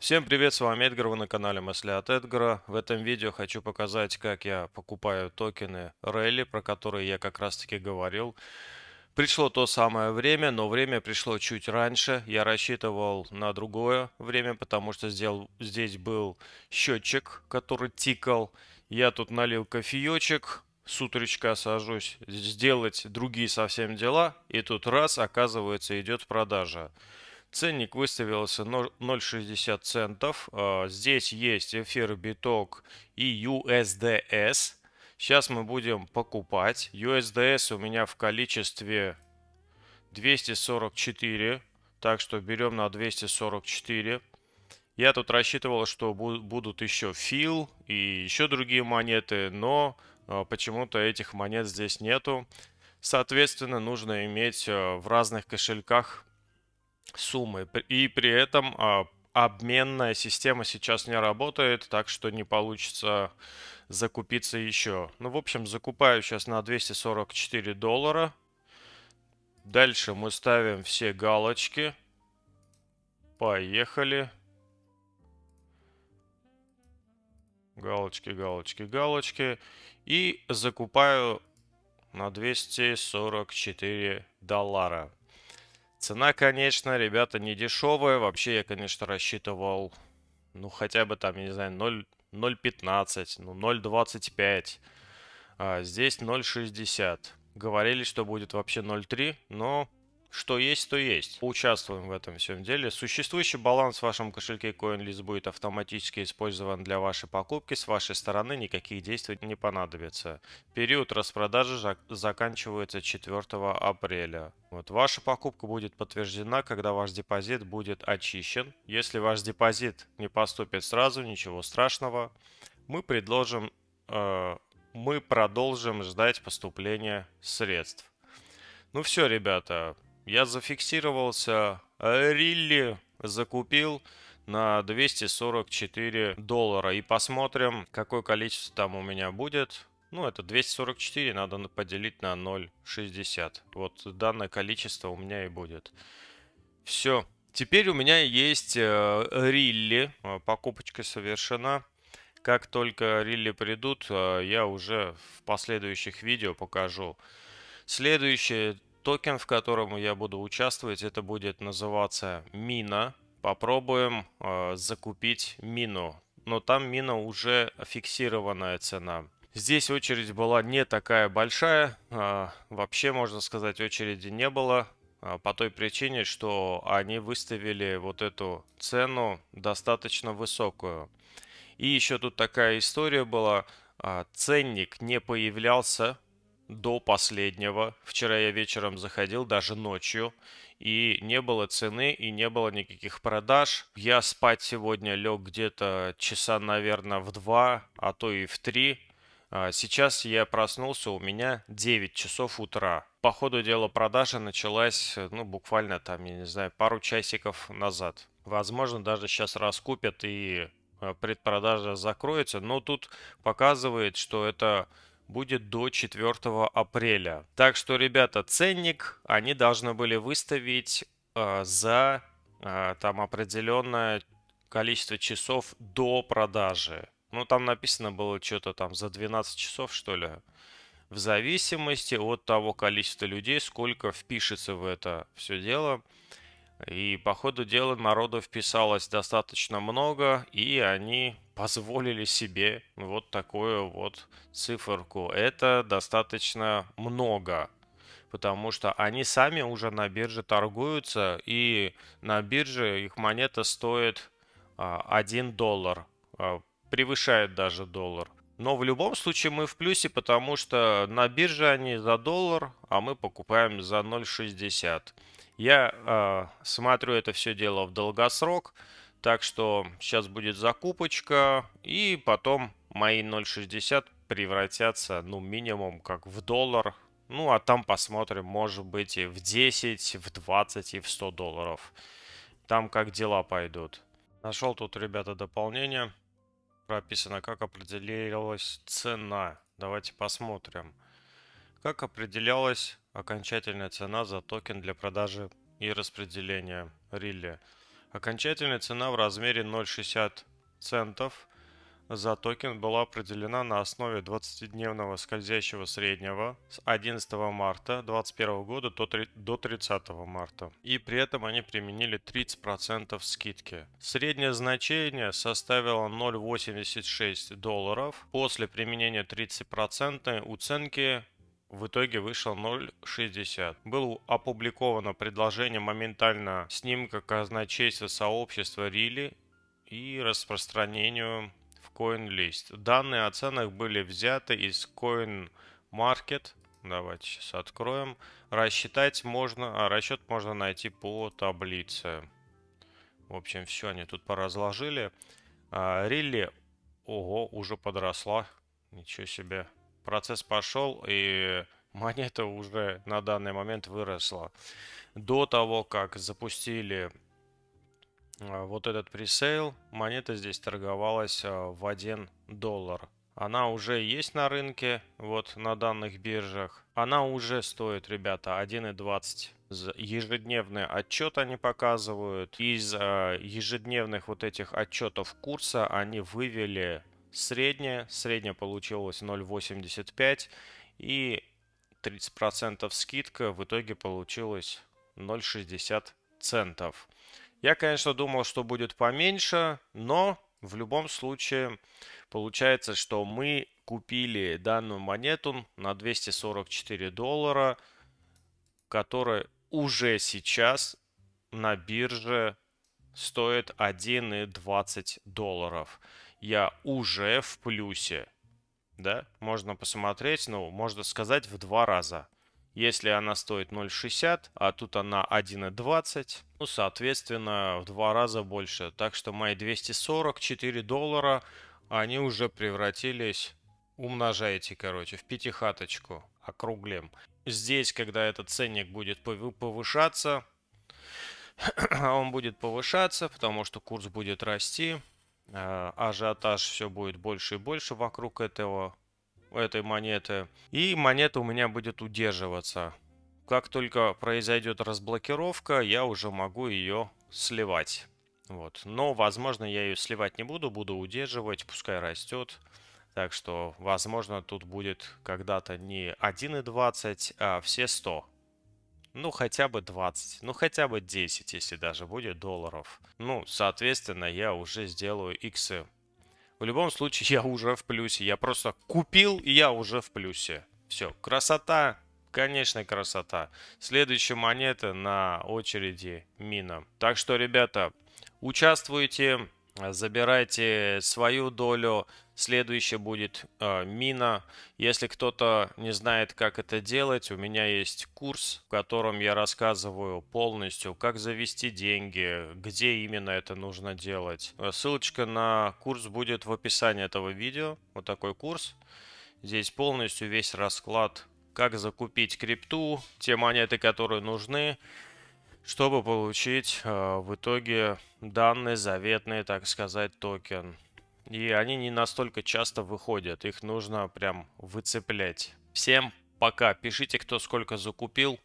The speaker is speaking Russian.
Всем привет, с вами Эдгар, вы на канале Мысли от Эдгара. В этом видео хочу показать, как я покупаю токены Rally, про которые я как раз таки говорил. Пришло то самое время, но время пришло чуть раньше. Я рассчитывал на другое время, потому что сделал, здесь был счетчик, который тикал. Я тут налил кофеечек, с утречка сажусь сделать другие совсем дела, и тут раз, оказывается, идет продажа. Ценник выставился 0,60 центов. А, здесь есть эфир, биток и USDS. Сейчас мы будем покупать. USDS у меня в количестве 244. Так что берем на 244. Я тут рассчитывал, что будут еще фил и еще другие монеты, но а, почему-то этих монет здесь нету. Соответственно, нужно иметь а, в разных кошельках суммы. И при этом а, обменная система сейчас не работает, так что не получится закупиться еще. Ну, в общем, закупаю сейчас на 244 доллара. Дальше мы ставим все галочки. Поехали. Галочки, галочки, галочки. И закупаю на 244 доллара. Цена, конечно, ребята, не дешевая. Вообще я, конечно, рассчитывал, ну, хотя бы там, я не знаю, 0.15, ну, 0.25. А здесь 0.60. Говорили, что будет вообще 0.3, но что есть, то есть. Участвуем в этом всем деле. Существующий баланс в вашем кошельке CoinList будет автоматически использован для вашей покупки. С вашей стороны никаких действий не понадобится. Период распродажи заканчивается 4 апреля. Вот. Ваша покупка будет подтверждена, когда ваш депозит будет очищен. Если ваш депозит не поступит сразу, ничего страшного. Мы предложим, э, мы продолжим ждать поступления средств. Ну все, ребята, я зафиксировался, а рилли закупил на 244 доллара. И посмотрим, какое количество там у меня будет. Ну, это 244 надо поделить на 0,60. Вот данное количество у меня и будет. Все. Теперь у меня есть э, рилли. Э, покупочка совершена. Как только рилли придут, э, я уже в последующих видео покажу. Следующее Токен, в котором я буду участвовать, это будет называться Мина. Попробуем э, закупить Мину. Но там Мина уже фиксированная цена. Здесь очередь была не такая большая. Э, вообще, можно сказать, очереди не было. Э, по той причине, что они выставили вот эту цену достаточно высокую. И еще тут такая история была. Э, ценник не появлялся до последнего. Вчера я вечером заходил, даже ночью, и не было цены, и не было никаких продаж. Я спать сегодня лег где-то часа, наверное, в два, а то и в три. А сейчас я проснулся, у меня 9 часов утра. По ходу дела продажа началась, ну, буквально там, я не знаю, пару часиков назад. Возможно, даже сейчас раскупят и э, предпродажа закроется, но тут показывает, что это будет до 4 апреля. Так что, ребята, ценник они должны были выставить э, за э, там определенное количество часов до продажи. Ну, там написано было что-то там за 12 часов, что ли. В зависимости от того количества людей, сколько впишется в это все дело. И по ходу дела народу вписалось достаточно много, и они позволили себе вот такую вот циферку. Это достаточно много, потому что они сами уже на бирже торгуются, и на бирже их монета стоит 1 а, доллар, а, превышает даже доллар. Но в любом случае мы в плюсе, потому что на бирже они за доллар, а мы покупаем за 0,60. Я э, смотрю это все дело в долгосрок, так что сейчас будет закупочка, и потом мои 0,60 превратятся, ну, минимум как в доллар, ну, а там посмотрим, может быть, и в 10, в 20, и в 100 долларов. Там как дела пойдут. Нашел тут, ребята, дополнение прописано, как определилась цена. Давайте посмотрим. Как определялась окончательная цена за токен для продажи и распределения рилли. Окончательная цена в размере 0,60 центов за токен была определена на основе 20-дневного скользящего среднего с 11 марта 2021 года до 30 марта. И при этом они применили 30% скидки. Среднее значение составило 0,86 долларов. После применения 30% уценки в итоге вышло 0.60. Было опубликовано предложение моментально снимка казначейства сообщества Рили и распространению CoinList. Данные о ценах были взяты из CoinMarket. Давайте сейчас откроем. Рассчитать можно, а расчет можно найти по таблице. В общем, все они тут поразложили. А, Рилли, ого, уже подросла. Ничего себе. Процесс пошел, и монета уже на данный момент выросла. До того, как запустили а, вот этот пресейл, монета здесь торговалась а, в 1 доллар. Она уже есть на рынке, вот на данных биржах. Она уже стоит, ребята, 1,20. Ежедневный отчет они показывают. Из э, ежедневных вот этих отчетов курса они вывели среднее. Среднее получилось 0,85. И 30% скидка в итоге получилось 0,60 центов. Я, конечно, думал, что будет поменьше, но в любом случае получается, что мы купили данную монету на 244 доллара, которая уже сейчас на бирже стоит 1,20 долларов. Я уже в плюсе. Да, можно посмотреть, ну, можно сказать, в два раза. Если она стоит 0,60, а тут она 1,20, ну, соответственно, в два раза больше. Так что мои 244 доллара, они уже превратились, умножаете, короче, в пятихаточку, округлим. Здесь, когда этот ценник будет повышаться, он будет повышаться, потому что курс будет расти, э, ажиотаж все будет больше и больше вокруг этого этой монеты. И монета у меня будет удерживаться. Как только произойдет разблокировка, я уже могу ее сливать. Вот. Но, возможно, я ее сливать не буду, буду удерживать, пускай растет. Так что, возможно, тут будет когда-то не 1,20, а все 100. Ну, хотя бы 20, ну, хотя бы 10, если даже будет долларов. Ну, соответственно, я уже сделаю иксы в любом случае, я уже в плюсе. Я просто купил, и я уже в плюсе. Все, красота, конечно, красота. Следующая монета на очереди мина. Так что, ребята, участвуйте Э, забирайте свою долю, следующее будет э, мина. Если кто-то не знает, как это делать, у меня есть курс, в котором я рассказываю полностью, как завести деньги, где именно это нужно делать. Э, ссылочка на курс будет в описании этого видео. Вот такой курс. Здесь полностью весь расклад, как закупить крипту, те монеты, которые нужны, чтобы получить э, в итоге данные заветные, так сказать, токен. И они не настолько часто выходят, их нужно прям выцеплять. Всем пока, пишите, кто сколько закупил.